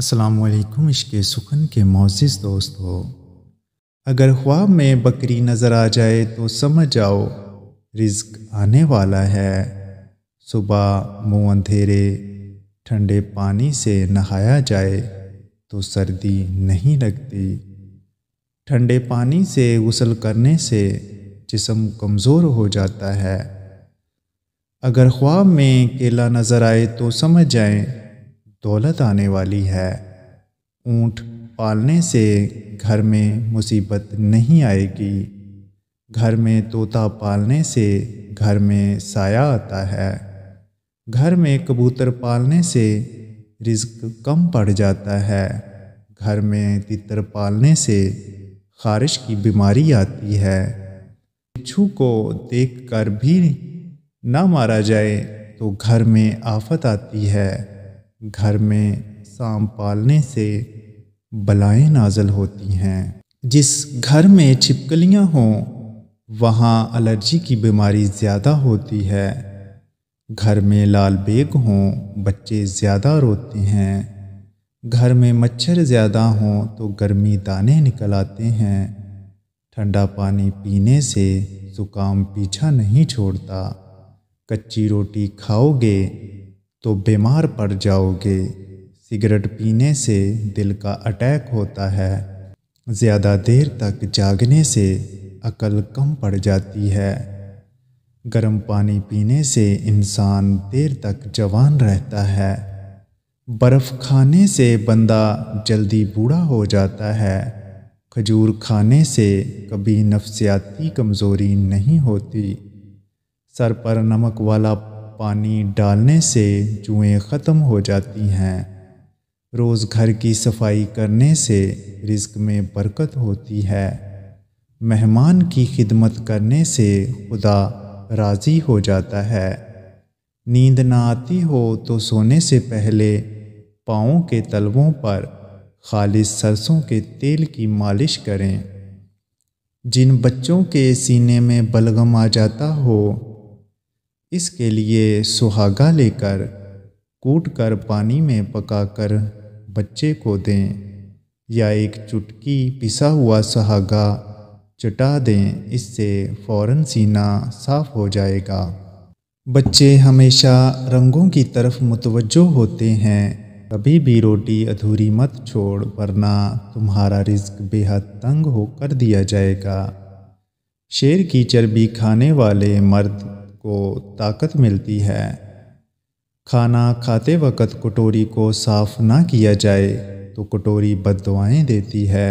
असलकुम इश्क सुखन के मोज़ दोस्त हो अगर ख्वाब में बकरी नज़र आ जाए तो समझ जाओ रिज्क आने वाला है सुबह मुँह अंधेरे ठंडे पानी से नहाया जाए तो सर्दी नहीं लगती ठंडे पानी से गसल करने से जिसम कमज़ोर हो जाता है अगर ख्वाब में केला नज़र आए तो समझ जाएँ दौलत आने वाली है ऊँट पालने से घर में मुसीबत नहीं आएगी घर में तोता पालने से घर में साया आता है घर में कबूतर पालने से रिज्क कम पड़ जाता है घर में तितर पालने से खारिश की बीमारी आती है बिच्छू को देखकर भी ना मारा जाए तो घर में आफत आती है घर में सांप पालने से बलाएं नाजल होती हैं जिस घर में छिपकलियां हों वहाँ एलर्जी की बीमारी ज़्यादा होती है घर में लाल बेग हों बच्चे ज़्यादा रोते हैं घर में मच्छर ज़्यादा हों तो गर्मी दाने निकल आते हैं ठंडा पानी पीने से ज़ुकाम पीछा नहीं छोड़ता कच्ची रोटी खाओगे तो बीमार पड़ जाओगे सिगरेट पीने से दिल का अटैक होता है ज़्यादा देर तक जागने से अकल कम पड़ जाती है गर्म पानी पीने से इंसान देर तक जवान रहता है बर्फ़ खाने से बंदा जल्दी बूढ़ा हो जाता है खजूर खाने से कभी नफ्सियाती कमज़ोरी नहीं होती सर पर नमक वाला पानी डालने से जुएँ ख़त्म हो जाती हैं रोज़ घर की सफाई करने से रिस्क में बरकत होती है मेहमान की खिदमत करने से खुदा राज़ी हो जाता है नींद ना आती हो तो सोने से पहले पाँव के तलवों पर खालिश सरसों के तेल की मालिश करें जिन बच्चों के सीने में बलगम आ जाता हो इसके लिए सुहागा लेकर कूट कर पानी में पकाकर बच्चे को दें या एक चुटकी पिसा हुआ सुहागा चटा दें इससे फौरन सीना साफ हो जाएगा बच्चे हमेशा रंगों की तरफ मुतवजो होते हैं कभी भी रोटी अधूरी मत छोड़ वरना तुम्हारा रिस्क बेहद तंग हो कर दिया जाएगा शेर की चर्बी खाने वाले मर्द को ताकत मिलती है खाना खाते वक्त कटोरी को साफ ना किया जाए तो कटोरी बदवाएँ देती है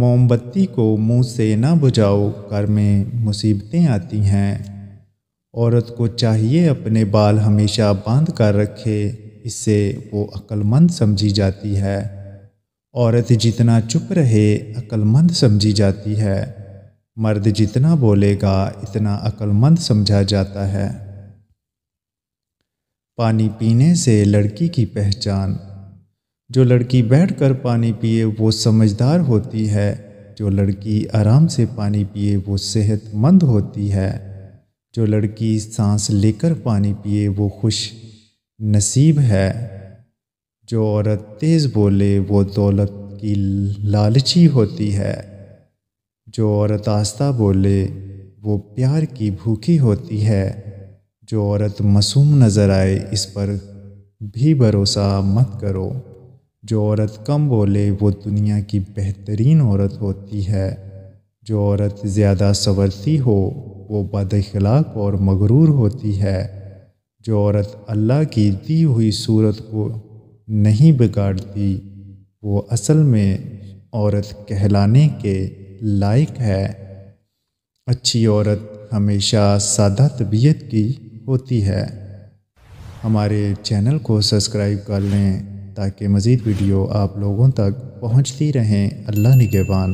मोमबत्ती को मुंह से ना बुझाओ घर में मुसीबतें आती हैं औरत को चाहिए अपने बाल हमेशा बांध कर रखे इससे वो अक्लमंद समझी जाती है औरत जितना चुप रहे अक्लमंद समझी जाती है मर्द जितना बोलेगा इतना अक्लमंद समझा जाता है पानी पीने से लड़की की पहचान जो लड़की बैठकर पानी पिए वो समझदार होती है जो लड़की आराम से पानी पिए वो सेहतमंद होती है जो लड़की सांस लेकर पानी पिए वो खुश नसीब है जो औरत तेज़ बोले वो दौलत की लालची होती है जो औरत आस्था बोले वो प्यार की भूखी होती है जो औरत मासूम नज़र आए इस पर भी भरोसा मत करो जो औरत कम बोले वो दुनिया की बेहतरीन औरत होती है जो औरत ज़्यादा सवरती हो वो बदखलाक और मगरूर होती है जो औरत अल्लाह की दी हुई सूरत को नहीं बिगाड़ती वो असल में औरत कहलाने के लायक है अच्छी औरत हमेशा सादा तबीयत की होती है हमारे चैनल को सब्सक्राइब कर लें ताकि मज़ीद वीडियो आप लोगों तक पहुंचती रहें अल्लाह निगेबान